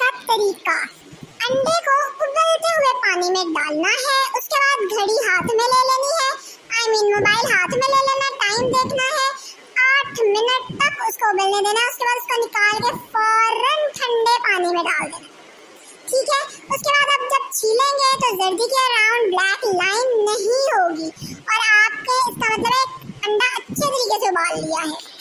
का तरीका अंडे को उबलते हुए पानी में डालना है उसके बाद घड़ी हाथ में ले लेनी है आई मीन मोबाइल हाथ में ले लेना टाइम देखना है आठ मिनट तक उसको उबलने देना उसके बाद उसको निकाल के फौरन ठंडे पानी में डाल देना ठीक है उसके बाद आप जब छीलेंगे तो जर्दी के अराउंड ब्लैक लाइन नहीं होगी और आपके इसका मतलब एक अंडा अच्छे तरीके से उबाल लिया है